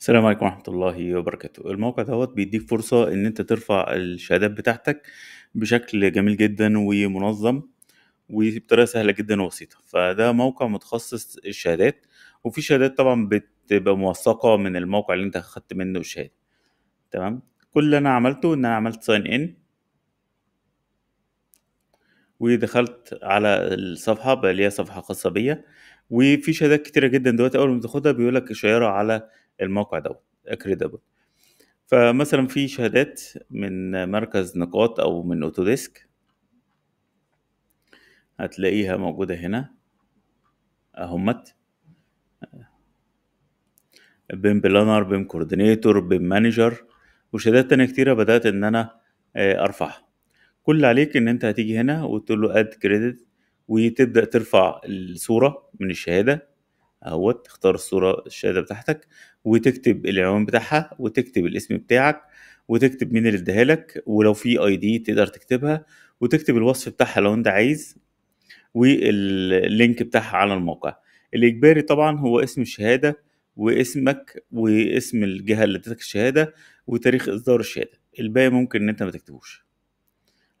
السلام عليكم ورحمة الله وبركاته الموقع دوت بيديك فرصة ان انت ترفع الشهادات بتاعتك بشكل جميل جدا ومنظم وبطريقة سهلة جدا وبسيطة فده موقع متخصص الشهادات وفي شهادات طبعا بتبقى موثقة من الموقع اللي انت خدت منه الشهادة تمام كل اللي انا عملته ان انا عملت ساين ان ودخلت على الصفحة بقى ليا صفحة خاصة بيا وفي شهادات كتيرة جدا دلوقتي أول ما تاخدها بيقولك إشارة على الموقع دوت اكريدبل فمثلا في شهادات من مركز نقاط او من اوتوديسك هتلاقيها موجوده هنا اهمت بيم بلانر بيم كوردينيتور بيم مانجر وشهادات تانية كتيرة بدأت إن أنا آه، أرفعها كل اللي عليك إن أنت هتيجي هنا وتقول له أد كريدت وتبدأ ترفع الصورة من الشهادة اهوت تختار الصورة الشهادة بتاعتك وتكتب العنوان بتاعها وتكتب الاسم بتاعك وتكتب مين اللي اداها لك ولو في اي دي تقدر تكتبها وتكتب الوصف بتاعها لو انت عايز واللينك بتاعها على الموقع الاجباري طبعا هو اسم الشهاده واسمك واسم الجهه اللي ادتك الشهاده وتاريخ اصدار الشهاده الباقي ممكن ان انت ما تكتبوش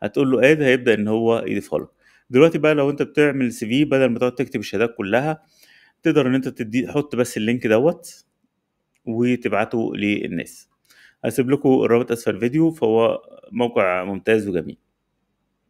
هتقول له اد هيبدا ان هو يضيفها لك دلوقتي بقى لو انت بتعمل سي في بدل ما تقعد تكتب الشهادات كلها تقدر ان انت تدي حط بس اللينك دوت وتبعته للناس هسيب لكم الرابط اسفل الفيديو فهو موقع ممتاز وجميل